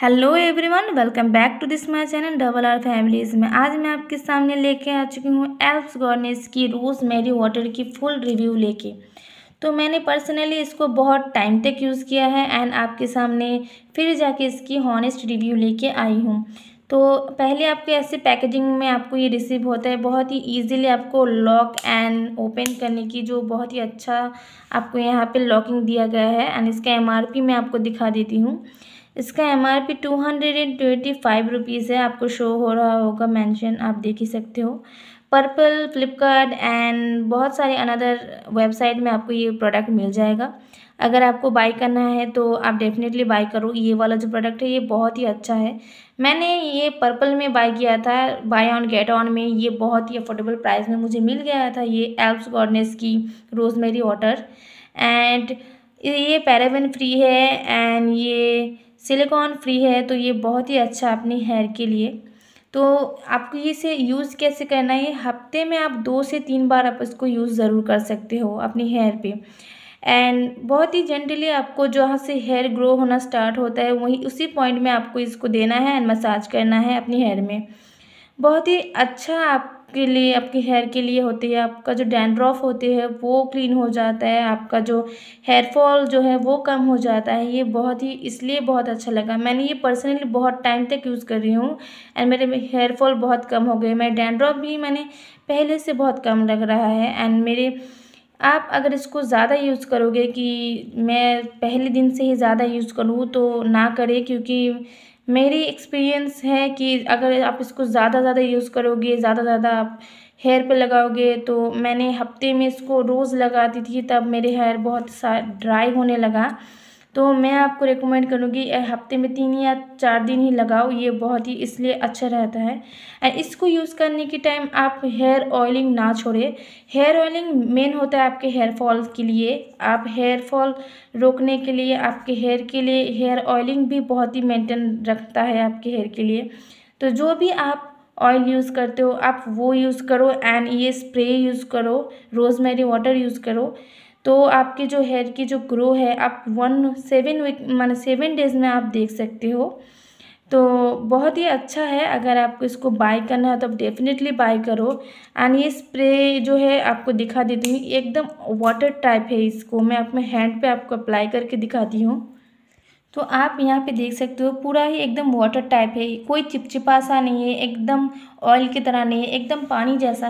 hello everyone welcome back to this my channel double R families में आज मैं आपके सामने लेके आ चुकी हूँ एल्प्स गार्निस की रोज़ मेरी वाटर की फुल रिव्यू लेके तो मैंने पर्सनली इसको बहुत टाइम तक यूज़ किया है एंड आपके सामने फिर जाके इसकी हॉनेस्ट रिव्यू लेके आई हूँ तो पहले आपके ऐसे पैकेजिंग में आपको ये रिसीव होता है बहुत ही ईजिली आपको लॉक एंड ओपन करने की जो बहुत ही अच्छा आपको यहाँ पर लॉकिंग दिया गया है एंड इसका एम मैं आपको दिखा देती हूँ इसका M R P two hundred and twenty five rupees है आपको शो हो रहा होगा मेंशन आप देख ही सकते हो पर्पल फ्लिपकार्ट एंड बहुत सारे अनदर वेबसाइट में आपको ये प्रोडक्ट मिल जाएगा अगर आपको बाई करना है तो आप डेफिनेटली बाई करो ये वाला जो प्रोडक्ट है ये बहुत ही अच्छा है मैंने ये पर्पल में बाई किया था बाय ऑन गेट ऑन में ये बहुत ही अफोर्डेबल प्राइस में मुझे मिल गया था ये एल्प्स गॉर्डनेस की रोजमेरी वाटर एंड ये पैराबिन फ्री है एंड ये सिलिकॉन फ्री है तो ये बहुत ही अच्छा अपनी हेयर के लिए तो आपको इसे यूज़ कैसे करना है हफ्ते में आप दो से तीन बार आप इसको यूज़ ज़रूर कर सकते हो अपनी हेयर पे एंड बहुत ही जेंटली आपको जहाँ से हेयर ग्रो होना स्टार्ट होता है वहीं उसी पॉइंट में आपको इसको देना है एंड मसाज करना है अपनी हेयर में बहुत ही अच्छा आपके लिए आपके हेयर के लिए होती है आपका जो डैंड्रॉफ होती है वो क्लीन हो जाता है आपका जो हेयर फॉल जो है वो कम हो जाता है ये बहुत ही इसलिए बहुत अच्छा लगा मैंने ये पर्सनली बहुत टाइम तक यूज़ कर रही हूँ एंड मेरे हेयर फॉल बहुत कम हो गए मैं डैंड्रॉफ भी मैंने पहले से बहुत कम लग रहा है एंड मेरे आप अगर इसको ज़्यादा यूज़ करोगे कि मैं पहले दिन से ही ज़्यादा यूज़ करूँ तो ना करें क्योंकि मेरी एक्सपीरियंस है कि अगर आप इसको ज़्यादा ज़्यादा यूज़ करोगे ज़्यादा ज़्यादा आप हेयर पे लगाओगे तो मैंने हफ्ते में इसको रोज़ लगाती थी तब मेरे हेयर बहुत सा ड्राई होने लगा तो मैं आपको रिकमेंड करूँगी हफ्ते में तीन या चार दिन ही लगाओ ये बहुत ही इसलिए अच्छा रहता है एंड इसको यूज़ करने के टाइम आप हेयर ऑयलिंग ना छोड़े हेयर ऑयलिंग मेन होता है आपके हेयर फॉल के लिए आप हेयर फॉल रोकने के लिए आपके हेयर के लिए हेयर ऑयलिंग भी बहुत ही मेंटेन रखता है आपके हेयर के लिए तो जो भी आप ऑयल यूज़ करते हो आप वो यूज़ करो एंड ये स्प्रे यूज़ करो रोजमेरी वाटर यूज़ करो तो आपके जो हेयर की जो ग्रो है आप वन सेवन वीक मान सेवन डेज़ में आप देख सकते हो तो बहुत ही अच्छा है अगर आपको इसको बाय करना है तो आप डेफिनेटली बाय करो एंड ये स्प्रे जो है आपको दिखा देती हूँ एकदम वाटर टाइप है इसको मैं अपने हैंड पे आपको अप्लाई करके दिखाती हूँ तो आप यहाँ पे देख सकते हो पूरा ही एकदम वाटर टाइप है कोई चिपचिपा सा नहीं है एकदम ऑयल की तरह नहीं है एकदम पानी जैसा है